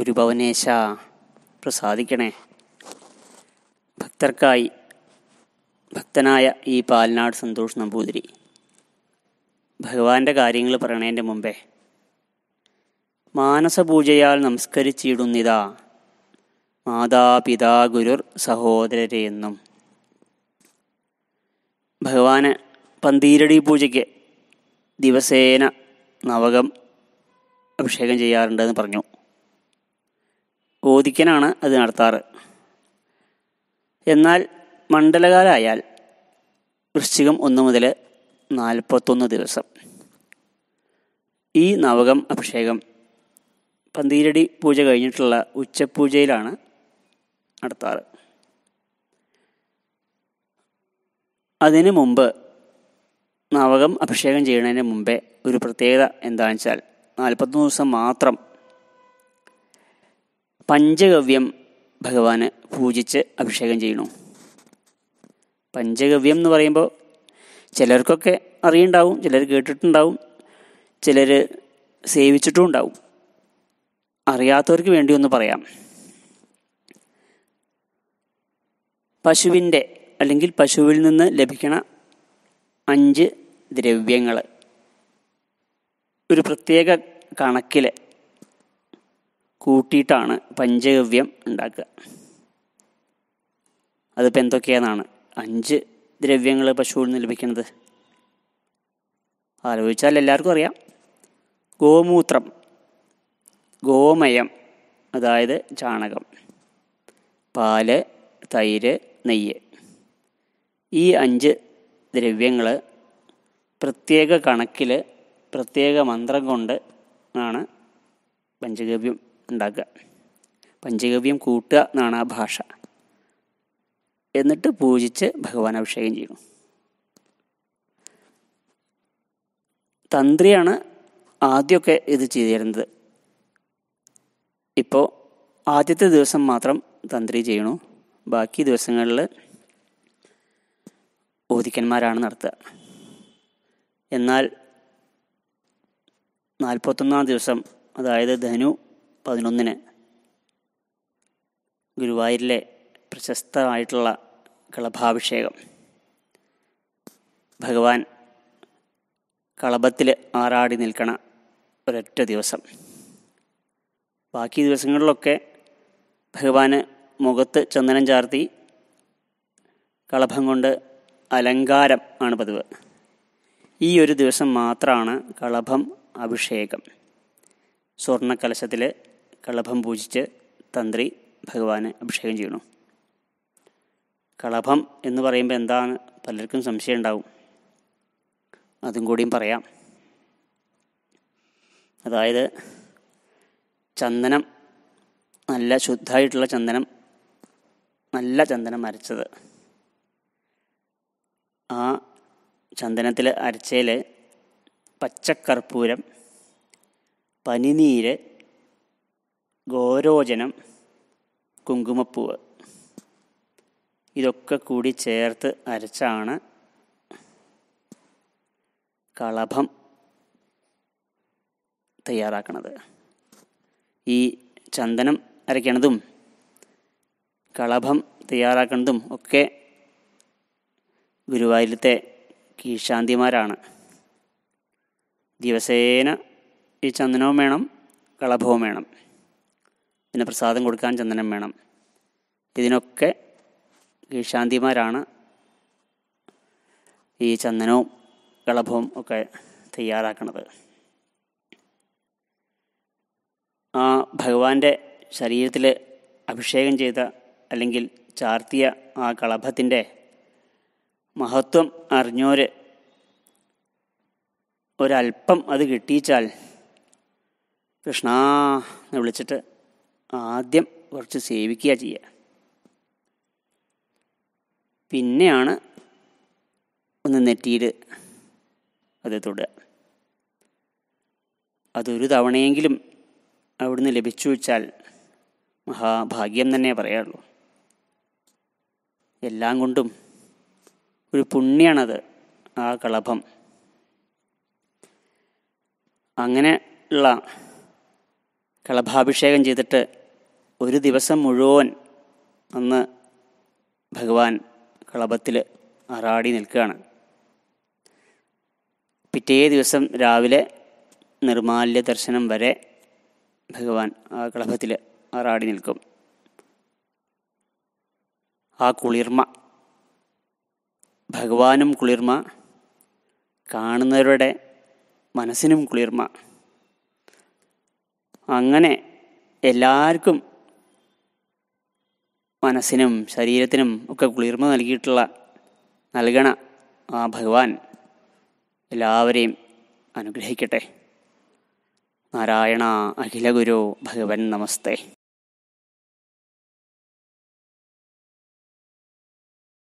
ഒരു ഭവനേശ പ്രസാദിക്കണേ ഭക്തർക്കായി ഭക്തനായ ഈ പാലനാട് സന്തോഷ് നമ്പൂതിരി ഭഗവാന്റെ കാര്യങ്ങൾ പറയണേൻ്റെ മുമ്പേ മാനസപൂജയാൽ നമസ്കരിച്ചിടുന്നിതാ മാതാപിതാ ഗുരുർ സഹോദരരെ എന്നും ഭഗവാന് പന്തീരടി പൂജയ്ക്ക് ദിവസേന നവകം അഭിഷേകം ചെയ്യാറുണ്ടെന്ന് പറഞ്ഞു ഓദിക്കനാണ് അത് നടത്താറ് എന്നാൽ മണ്ഡലകാലായാൽ വൃശ്ചികം ഒന്ന് മുതൽ നാൽപ്പത്തൊന്ന് ദിവസം ഈ നവകം അഭിഷേകം പന്തീരടി പൂജ കഴിഞ്ഞിട്ടുള്ള ഉച്ചപൂജയിലാണ് നടത്താറ് അതിനു മുമ്പ് നവകം അഭിഷേകം ചെയ്യുന്നതിന് മുമ്പേ ഒരു പ്രത്യേകത എന്താണെന്ന് വെച്ചാൽ നാൽപ്പത്തൊന്ന് ദിവസം മാത്രം പഞ്ചഗവ്യം ഭഗവാന് പൂജിച്ച് അഭിഷേകം ചെയ്യണോ പഞ്ചഗവ്യം എന്ന് പറയുമ്പോൾ ചിലർക്കൊക്കെ അറിയുണ്ടാവും ചിലർ കേട്ടിട്ടുണ്ടാവും ചിലർ സേവിച്ചിട്ടും ഉണ്ടാവും അറിയാത്തവർക്ക് വേണ്ടി ഒന്ന് പറയാം പശുവിൻ്റെ അല്ലെങ്കിൽ പശുവിൽ നിന്ന് ലഭിക്കണ അഞ്ച് ദ്രവ്യങ്ങൾ ഒരു പ്രത്യേക കണക്കിൽ കൂട്ടിയിട്ടാണ് പഞ്ചഗവ്യം ഉണ്ടാക്കുക അതിപ്പോൾ എന്തൊക്കെയാണെന്നാണ് അഞ്ച് ദ്രവ്യങ്ങൾ പശുവിൽ നിന്ന് ലഭിക്കുന്നത് ആലോചിച്ചാൽ എല്ലാവർക്കും അറിയാം ഗോമൂത്രം ഗോമയം അതായത് ചാണകം പാല് തൈര് നെയ്യ് ഈ അഞ്ച് ദ്രവ്യങ്ങൾ പ്രത്യേക കണക്കിൽ പ്രത്യേക മന്ത്രം കൊണ്ട് ആണ് പഞ്ചഗവ്യം ഉണ്ടാക്കുക പഞ്ചഗവ്യം കൂട്ടുക എന്നാണ് ആ ഭാഷ എന്നിട്ട് പൂജിച്ച് ഭഗവാൻ അഭിഷേകം ചെയ്യും തന്ത്രിയാണ് ആദ്യമൊക്കെ ഇത് ചെയ്തിരുന്നത് ഇപ്പോൾ ആദ്യത്തെ ദിവസം മാത്രം തന്ത്രി ചെയ്യണു ബാക്കി ദിവസങ്ങളിൽ ഓതിക്കന്മാരാണ് നടത്തുക എന്നാൽ നാൽപ്പത്തൊന്നാം ദിവസം അതായത് ധനു പതിനൊന്നിന് ഗുരുവായൂരിലെ പ്രശസ്തമായിട്ടുള്ള കളഭാഭിഷേകം ഭഗവാൻ കളഭത്തിൽ ആറാടി നിൽക്കണ ഒരൊറ്റ ദിവസം ബാക്കി ദിവസങ്ങളിലൊക്കെ ഭഗവാന് മുഖത്ത് ചന്ദനം ചാർത്തി കളഭം കൊണ്ട് അലങ്കാരം ആണ് പതിവ് ഈ ഒരു ദിവസം മാത്രമാണ് കളഭം അഭിഷേകം സ്വർണ്ണ കലശത്തിൽ കളഭം പൂജിച്ച് തന്ത്രി ഭഗവാനെ അഭിഷേകം ചെയ്യണു കളഭം എന്ന് പറയുമ്പോൾ എന്താണ് പലർക്കും സംശയം ഉണ്ടാവും അതും കൂടിയും പറയാം അതായത് ചന്ദനം നല്ല ശുദ്ധമായിട്ടുള്ള ചന്ദനം നല്ല ചന്ദനം അരച്ചത് ആ ചന്ദനത്തിൽ അരച്ചതിൽ പച്ചക്കർപ്പൂരം പനിനീര് ഗോരോചനം കുങ്കുമപ്പൂവ് ഇതൊക്കെ കൂടി ചേർത്ത് അരച്ചാണ് കളഭം തയ്യാറാക്കുന്നത് ഈ ചന്ദനം അരയ്ക്കണതും കളഭം തയ്യാറാക്കുന്നതും ഒക്കെ ഗുരുവായൂരിലത്തെ കീശാന്തിമാരാണ് ദിവസേന ഈ ചന്ദനവും വേണം കളഭവും വേണം പിന്നെ പ്രസാദം കൊടുക്കാൻ ചന്ദനം വേണം ഇതിനൊക്കെ ഈ ശാന്തിമാരാണ് ഈ ചന്ദനവും കളഭവും ഒക്കെ തയ്യാറാക്കുന്നത് ആ ഭഗവാന്റെ ശരീരത്തിൽ അഭിഷേകം ചെയ്ത അല്ലെങ്കിൽ ചാർത്തിയ ആ കളഭത്തിൻ്റെ മഹത്വം അറിഞ്ഞോര് ഒരല്പം അത് കിട്ടിയിച്ചാൽ കൃഷ്ണ എന്ന് വിളിച്ചിട്ട് ആദ്യം കുറച്ച് സേവിക്കുക ചെയ്യുക പിന്നെയാണ് ഒന്ന് നെറ്റിയിൽ അത് തൊടുക അതൊരു തവണയെങ്കിലും അവിടുന്ന് ലഭിച്ചു വെച്ചാൽ മഹാഭാഗ്യം തന്നെ പറയാറുള്ളൂ എല്ലാം കൊണ്ടും ഒരു പുണ്യാണത് ആ കളഭം അങ്ങനെ ഉള്ള കളഭാഭിഷേകം ചെയ്തിട്ട് ഒരു ദിവസം മുഴുവൻ അന്ന് ഭഗവാൻ കളഭത്തിൽ അറാടി നിൽക്കുകയാണ് പിറ്റേ ദിവസം രാവിലെ നിർമാല്യ ദർശനം വരെ ഭഗവാൻ ആ കളഭത്തിൽ അറാടി നിൽക്കും ആ കുളിർമ ഭഗവാനും കുളിർമ കാണുന്നവരുടെ മനസ്സിനും കുളിർമ അങ്ങനെ എല്ലാവർക്കും മനസ്സിനും ശരീരത്തിനും ഒക്കെ കുളിർമ നൽകിയിട്ടുള്ള നൽകണ ആ ഭഗവാൻ എല്ലാവരെയും അനുഗ്രഹിക്കട്ടെ നാരായണ അഖിലഗുരു ഭഗവൻ നമസ്തേ